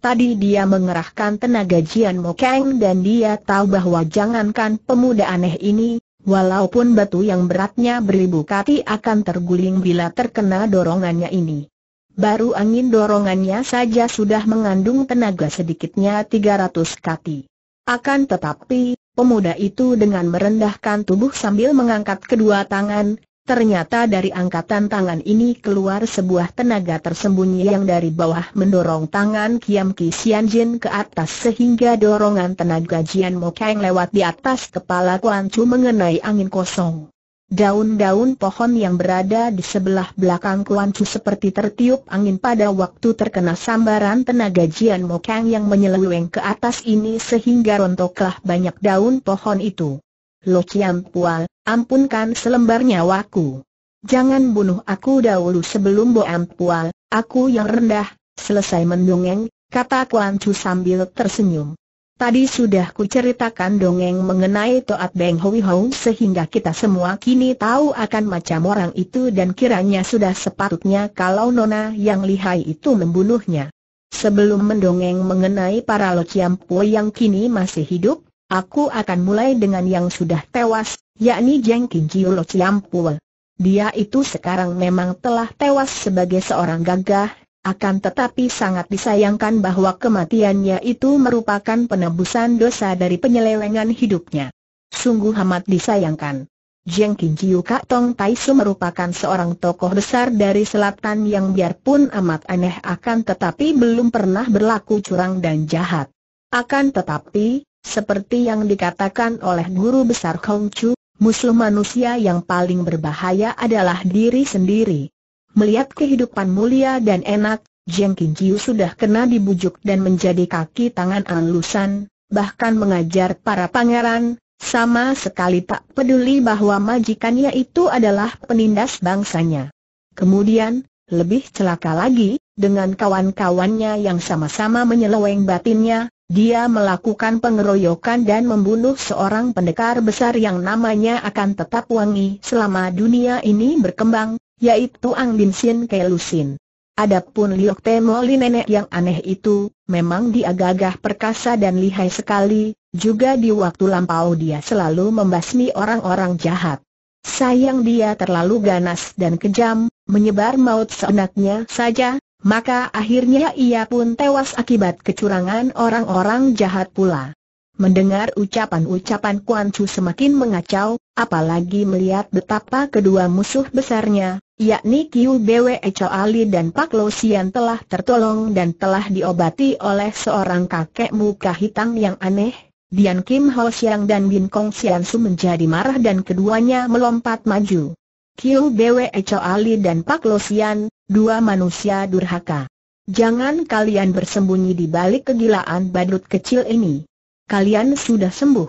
[SPEAKER 1] Tadi dia mengerahkan tenaga Jian Mo Kang dan dia tahu bahwa jangankan pemuda aneh ini, walaupun batu yang beratnya beribu kati akan terguling bila terkena dorongannya ini. Baru angin dorongannya saja sudah mengandung tenaga sedikitnya 300 kati. Akan tetapi, pemuda itu dengan merendahkan tubuh sambil mengangkat kedua tangan, Ternyata dari angkatan tangan ini keluar sebuah tenaga tersembunyi yang dari bawah mendorong tangan Kiam Ki Jin ke atas sehingga dorongan tenaga Jian Mo Kang lewat di atas kepala Kuan Chu mengenai angin kosong. Daun-daun pohon yang berada di sebelah belakang Kuan Chu seperti tertiup angin pada waktu terkena sambaran tenaga Jian Mo Kang yang menyeleweng ke atas ini sehingga rontoklah banyak daun pohon itu. Lo Chiam Pua, ampunkan selembar nyawaku. Jangan bunuh aku dahulu sebelum Bo Ampua, aku yang rendah, selesai mendongeng, kata Kuan Chu sambil tersenyum. Tadi sudah ku ceritakan dongeng mengenai Toat Beng Hoi Hong sehingga kita semua kini tahu akan macam orang itu dan kiranya sudah sepatutnya kalau Nona yang lihai itu membunuhnya. Sebelum mendongeng mengenai para Lo Chiam Pua yang kini masih hidup, Aku akan mulai dengan yang sudah tewas, yakni Jeng Kijiulo Ciampul. Dia itu sekarang memang telah tewas sebagai seorang gagah, akan tetapi sangat disayangkan bahwa kematiannya itu merupakan penebusan dosa dari penyelewengan hidupnya. Sungguh amat disayangkan. Jeng Kinjiu Kak Tong Tai Su merupakan seorang tokoh besar dari selatan yang biarpun amat aneh akan tetapi belum pernah berlaku curang dan jahat. Akan tetapi, seperti yang dikatakan oleh guru besar Kong Chu, musuh manusia yang paling berbahaya adalah diri sendiri. Melihat kehidupan mulia dan enak, Jeng Qiu sudah kena dibujuk dan menjadi kaki tangan alusan, bahkan mengajar para pangeran, sama sekali tak peduli bahwa majikannya itu adalah penindas bangsanya. Kemudian, lebih celaka lagi, dengan kawan-kawannya yang sama-sama menyeleweng batinnya, dia melakukan pengeroyokan dan membunuh seorang pendekar besar yang namanya akan tetap wangi selama dunia ini berkembang, yaitu Ang Bin Sin Kelusin. Adapun Liok Temoli nenek yang aneh itu, memang dia gagah perkasa dan lihai sekali, juga di waktu lampau dia selalu membasmi orang-orang jahat. Sayang dia terlalu ganas dan kejam, menyebar maut seenaknya saja, maka akhirnya ia pun tewas akibat kecurangan orang-orang jahat pula. Mendengar ucapan-ucapan Kuan Chu semakin mengacau, apalagi melihat betapa kedua musuh besarnya, yakni Kiu Bwe Echo Ali dan Pak Lo Sian telah tertolong dan telah diobati oleh seorang kakek muka hitam yang aneh, Dian Kim Ho Siang dan Bin Kong Sian Su menjadi marah dan keduanya melompat maju. Kiu Bwe Ali dan Pak Losian, dua manusia durhaka. Jangan kalian bersembunyi di balik kegilaan badut kecil ini. Kalian sudah sembuh.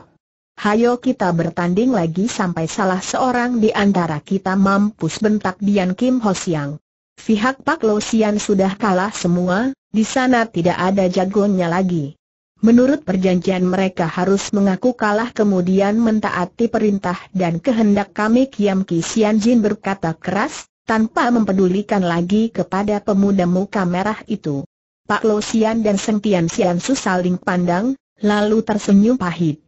[SPEAKER 1] Hayo kita bertanding lagi sampai salah seorang di antara kita mampus bentak Dian Kim Ho Siang. Pihak Pak Losian sudah kalah semua, di sana tidak ada jagonya lagi. Menurut perjanjian mereka harus mengaku kalah kemudian mentaati perintah dan kehendak kami Kiam Ki Jin berkata keras, tanpa mempedulikan lagi kepada pemuda muka merah itu. Pak Lo Sian dan Seng Tian Sian Su saling pandang, lalu tersenyum pahit.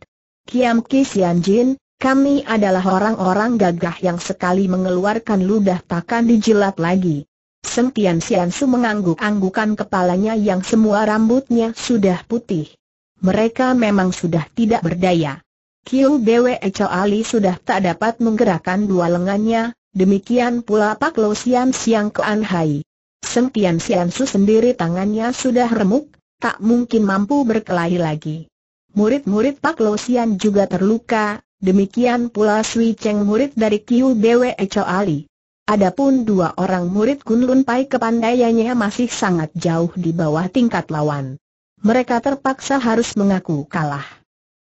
[SPEAKER 1] Kiam Ki Jin, kami adalah orang-orang gagah yang sekali mengeluarkan ludah takkan dijilat lagi. Seng Tian Sian Su mengangguk-anggukan kepalanya yang semua rambutnya sudah putih mereka memang sudah tidak berdaya. Kiu Bwe Ali sudah tak dapat menggerakkan dua lengannya, demikian pula Pak Lo Sian Siang Kean Hai. Tian Sian Su sendiri tangannya sudah remuk, tak mungkin mampu berkelahi lagi. Murid-murid Pak Lo Sian juga terluka, demikian pula Sui Cheng murid dari Kiu Bwe Ali. Adapun dua orang murid Kunlun Pai kepandaiannya masih sangat jauh di bawah tingkat lawan mereka terpaksa harus mengaku kalah.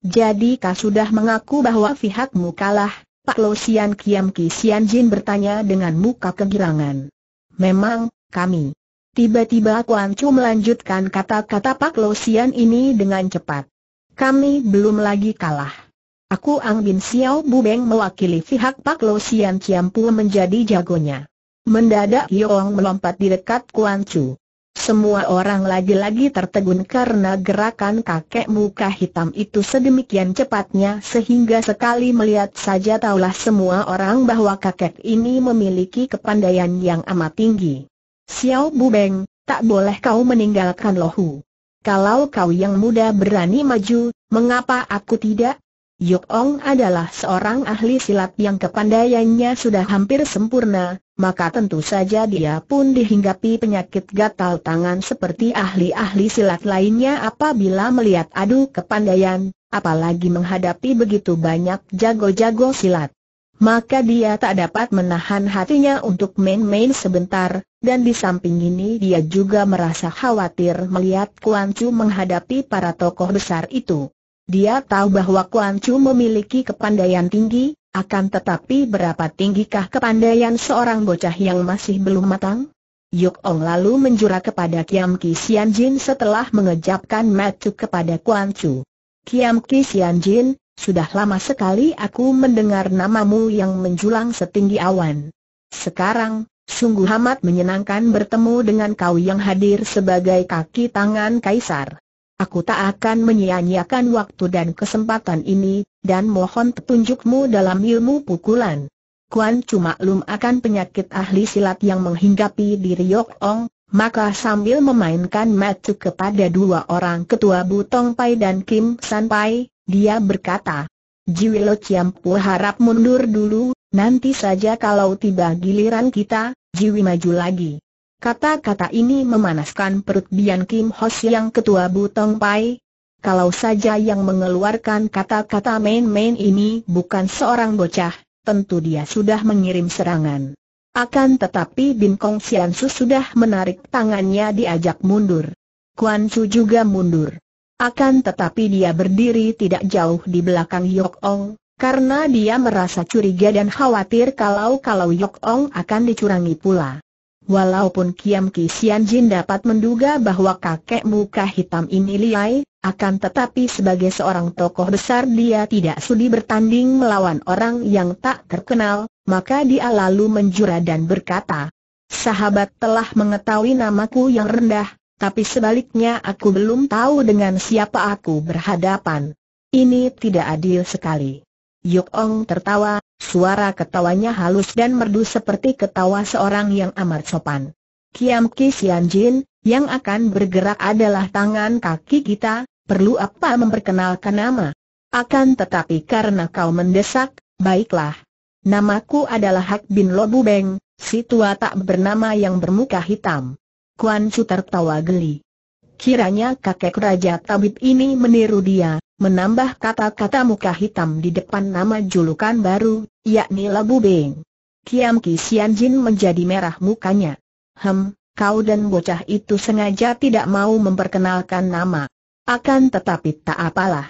[SPEAKER 1] Jadi kau sudah mengaku bahwa pihakmu kalah, Pak Lo Sian Kiam Ki Sian Jin bertanya dengan muka kegirangan. Memang, kami. Tiba-tiba Kuan Chu melanjutkan kata-kata Pak Lo Sian ini dengan cepat. Kami belum lagi kalah. Aku Ang Bin Xiao Bu Beng mewakili pihak Pak Lo Sian Kiam Pu menjadi jagonya. Mendadak Yong melompat di dekat Kuan Chu. Semua orang lagi-lagi tertegun karena gerakan kakek muka hitam itu sedemikian cepatnya sehingga sekali melihat saja taulah semua orang bahwa kakek ini memiliki kepandaian yang amat tinggi. Xiao Bubeng, tak boleh kau meninggalkan lohu. Kalau kau yang muda berani maju, mengapa aku tidak? Yuk Ong adalah seorang ahli silat yang kepandaiannya sudah hampir sempurna, maka tentu saja dia pun dihinggapi penyakit gatal tangan seperti ahli-ahli silat lainnya apabila melihat adu kepandaian, apalagi menghadapi begitu banyak jago-jago silat. Maka dia tak dapat menahan hatinya untuk main-main sebentar, dan di samping ini dia juga merasa khawatir melihat Kuan Chu menghadapi para tokoh besar itu. Dia tahu bahwa Kuan Chu memiliki kepandaian tinggi, akan tetapi berapa tinggikah kepandaian seorang bocah yang masih belum matang? Yuk Ong lalu menjurah kepada Kiam Ki Jin setelah mengejapkan mata kepada Kuan Chu. Kiam Ki Jin, sudah lama sekali aku mendengar namamu yang menjulang setinggi awan. Sekarang, sungguh amat menyenangkan bertemu dengan kau yang hadir sebagai kaki tangan kaisar. Aku tak akan menyia-nyiakan waktu dan kesempatan ini, dan mohon petunjukmu dalam ilmu pukulan. Kuan cuma lum akan penyakit ahli silat yang menghinggapi diri Yok Ong, maka sambil memainkan matu kepada dua orang ketua Butong Pai dan Kim San Pai, dia berkata, Jiwilo Ciampu harap mundur dulu, nanti saja kalau tiba giliran kita, Jiwi maju lagi. Kata-kata ini memanaskan perut Bian Kim Hos yang ketua Butong Pai. Kalau saja yang mengeluarkan kata-kata main-main ini bukan seorang bocah, tentu dia sudah mengirim serangan. Akan tetapi Bin Kong Sian Su sudah menarik tangannya diajak mundur. Kuan Su juga mundur. Akan tetapi dia berdiri tidak jauh di belakang Yok Ong, karena dia merasa curiga dan khawatir kalau-kalau Yok Ong akan dicurangi pula. Walaupun Kiam Ki Jin dapat menduga bahwa kakek muka hitam ini liai, akan tetapi sebagai seorang tokoh besar dia tidak sudi bertanding melawan orang yang tak terkenal, maka dia lalu menjura dan berkata, Sahabat telah mengetahui namaku yang rendah, tapi sebaliknya aku belum tahu dengan siapa aku berhadapan. Ini tidak adil sekali. Yuk Ong tertawa, suara ketawanya halus dan merdu seperti ketawa seorang yang amat sopan. Kiam Ki Sian Jin, yang akan bergerak adalah tangan kaki kita, perlu apa memperkenalkan nama? Akan tetapi karena kau mendesak, baiklah. Namaku adalah Hak Bin Lobu Beng, si tua tak bernama yang bermuka hitam. Kuan Chu tertawa geli. Kiranya kakek Raja Tabib ini meniru dia, menambah kata-kata muka hitam di depan nama julukan baru, yakni Labu Beng. Kiam Ki Jin menjadi merah mukanya. Hem, kau dan bocah itu sengaja tidak mau memperkenalkan nama. Akan tetapi tak apalah.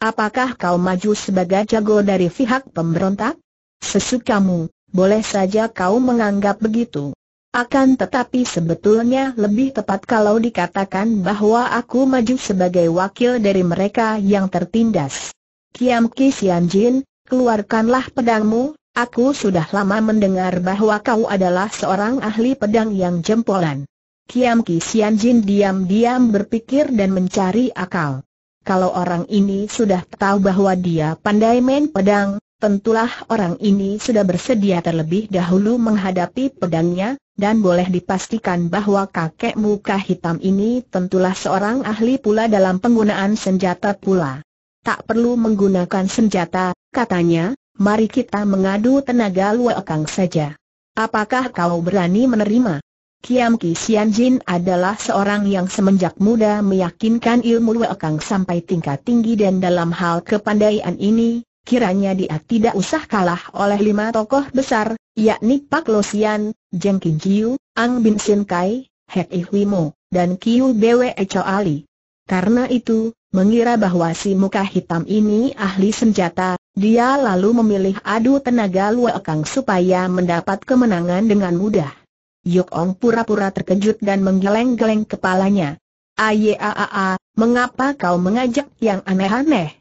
[SPEAKER 1] Apakah kau maju sebagai jago dari pihak pemberontak? Sesukamu, boleh saja kau menganggap begitu. Akan tetapi sebetulnya lebih tepat kalau dikatakan bahwa aku maju sebagai wakil dari mereka yang tertindas. Kiam Ki Jin, keluarkanlah pedangmu, aku sudah lama mendengar bahwa kau adalah seorang ahli pedang yang jempolan. Kiam Ki Jin diam-diam berpikir dan mencari akal. Kalau orang ini sudah tahu bahwa dia pandai main pedang, Tentulah orang ini sudah bersedia terlebih dahulu menghadapi pedangnya, dan boleh dipastikan bahwa kakek muka hitam ini tentulah seorang ahli pula dalam penggunaan senjata pula. Tak perlu menggunakan senjata, katanya, mari kita mengadu tenaga luakang saja. Apakah kau berani menerima? Kiam Ki Sian Jin adalah seorang yang semenjak muda meyakinkan ilmu luakang sampai tingkat tinggi dan dalam hal kepandaian ini, kiranya dia tidak usah kalah oleh lima tokoh besar, yakni Pak Losian, Jeng Kin Jiu, Ang Bin Sin Kai, Hek dan Kiu Bwe Cho Ali. Karena itu, mengira bahwa si muka hitam ini ahli senjata, dia lalu memilih adu tenaga Kang supaya mendapat kemenangan dengan mudah. Yuk Ong pura-pura terkejut dan menggeleng-geleng kepalanya. Ayaaa, mengapa kau mengajak yang aneh-aneh?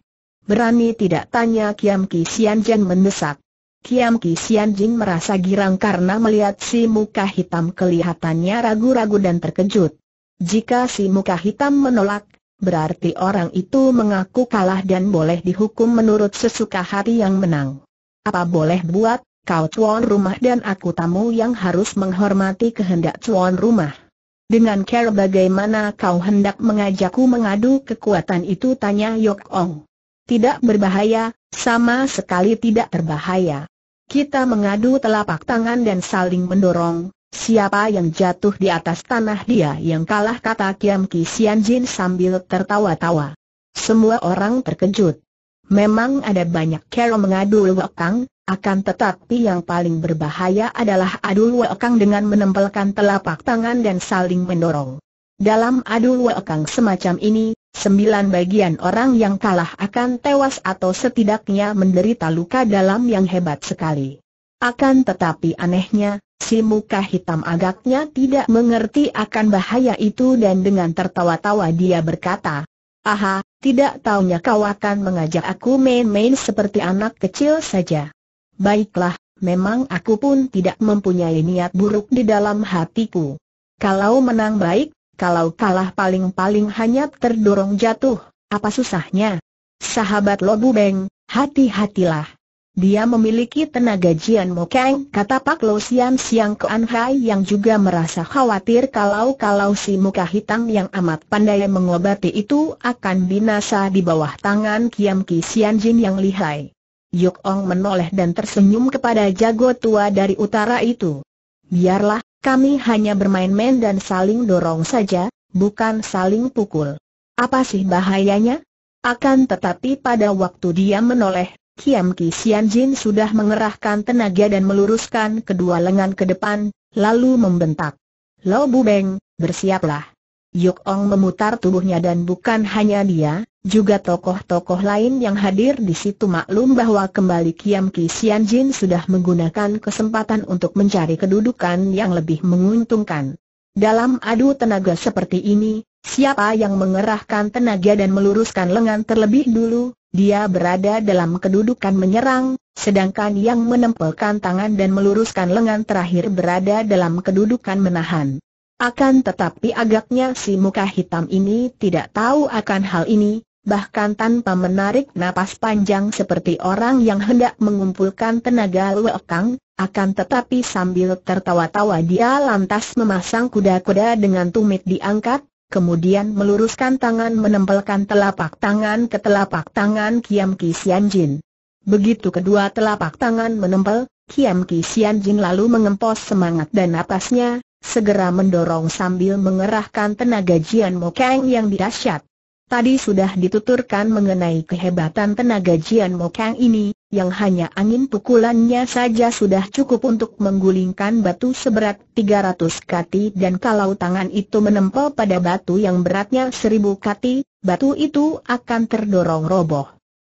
[SPEAKER 1] Berani tidak tanya Kiam Ki Jin mendesak. Kiam Ki Jin merasa girang karena melihat si muka hitam kelihatannya ragu-ragu dan terkejut. Jika si muka hitam menolak, berarti orang itu mengaku kalah dan boleh dihukum menurut sesuka hati yang menang. Apa boleh buat, kau tuan rumah dan aku tamu yang harus menghormati kehendak tuan rumah. Dengan care bagaimana kau hendak mengajakku mengadu kekuatan itu tanya Yok Ong tidak berbahaya, sama sekali tidak terbahaya. Kita mengadu telapak tangan dan saling mendorong, siapa yang jatuh di atas tanah dia yang kalah kata Kiam Ki Sian Jin sambil tertawa-tawa. Semua orang terkejut. Memang ada banyak cara mengadu wakang, akan tetapi yang paling berbahaya adalah adu wakang dengan menempelkan telapak tangan dan saling mendorong. Dalam adu wakang semacam ini, Sembilan bagian orang yang kalah akan tewas atau setidaknya menderita luka dalam yang hebat sekali. Akan tetapi anehnya, si muka hitam agaknya tidak mengerti akan bahaya itu dan dengan tertawa-tawa dia berkata, Aha, tidak taunya kau akan mengajak aku main-main seperti anak kecil saja. Baiklah, memang aku pun tidak mempunyai niat buruk di dalam hatiku. Kalau menang baik, kalau kalah paling-paling hanya terdorong jatuh, apa susahnya? Sahabat Lobu Beng, hati-hatilah. Dia memiliki tenaga Jian Mo Kang. kata Pak Lo Sian Siang Kuan Hai yang juga merasa khawatir kalau-kalau si muka hitam yang amat pandai mengobati itu akan binasa di bawah tangan Kiam Ki Sian Jin yang lihai. Yuk Ong menoleh dan tersenyum kepada jago tua dari utara itu. Biarlah, kami hanya bermain-main dan saling dorong saja, bukan saling pukul. Apa sih bahayanya? Akan tetapi pada waktu dia menoleh, Kiam Ki Sian Jin sudah mengerahkan tenaga dan meluruskan kedua lengan ke depan, lalu membentak. Lo bu Beng, bersiaplah. Yuk Ong memutar tubuhnya dan bukan hanya dia, juga tokoh-tokoh lain yang hadir di situ maklum bahwa kembali Kiam Ki Jin sudah menggunakan kesempatan untuk mencari kedudukan yang lebih menguntungkan. Dalam adu tenaga seperti ini, siapa yang mengerahkan tenaga dan meluruskan lengan terlebih dulu, dia berada dalam kedudukan menyerang, sedangkan yang menempelkan tangan dan meluruskan lengan terakhir berada dalam kedudukan menahan. Akan tetapi agaknya si muka hitam ini tidak tahu akan hal ini, bahkan tanpa menarik napas panjang seperti orang yang hendak mengumpulkan tenaga lekang, akan tetapi sambil tertawa-tawa dia lantas memasang kuda-kuda dengan tumit diangkat, kemudian meluruskan tangan menempelkan telapak tangan ke telapak tangan Kiam Ki Jin. Begitu kedua telapak tangan menempel, Kiam Ki Jin lalu mengempos semangat dan napasnya, segera mendorong sambil mengerahkan tenaga Jian Mo Kang yang dirasyat. Tadi sudah dituturkan mengenai kehebatan tenaga Jian Mokang ini, yang hanya angin pukulannya saja sudah cukup untuk menggulingkan batu seberat 300 kati dan kalau tangan itu menempel pada batu yang beratnya 1000 kati, batu itu akan terdorong roboh.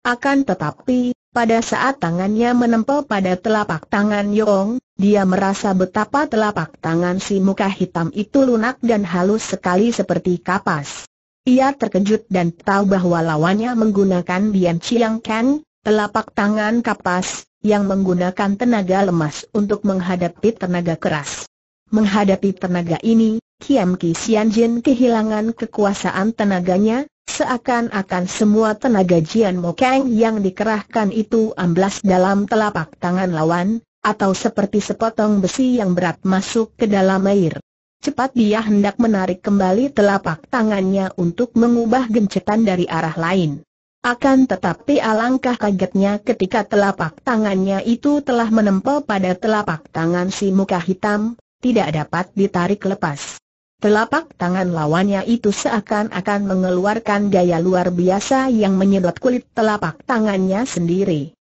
[SPEAKER 1] Akan tetapi, pada saat tangannya menempel pada telapak tangan Yong, dia merasa betapa telapak tangan si muka hitam itu lunak dan halus sekali seperti kapas. Ia terkejut dan tahu bahwa lawannya menggunakan Bian Chiang kan, telapak tangan kapas, yang menggunakan tenaga lemas untuk menghadapi tenaga keras. Menghadapi tenaga ini, Kiam Ki Sian Jin kehilangan kekuasaan tenaganya, seakan-akan semua tenaga Jian Mo Kang yang dikerahkan itu amblas dalam telapak tangan lawan, atau seperti sepotong besi yang berat masuk ke dalam air. Cepat dia hendak menarik kembali telapak tangannya untuk mengubah gencetan dari arah lain. Akan tetapi alangkah kagetnya ketika telapak tangannya itu telah menempel pada telapak tangan si muka hitam, tidak dapat ditarik lepas. Telapak tangan lawannya itu seakan-akan mengeluarkan daya luar biasa yang menyedot kulit telapak tangannya sendiri.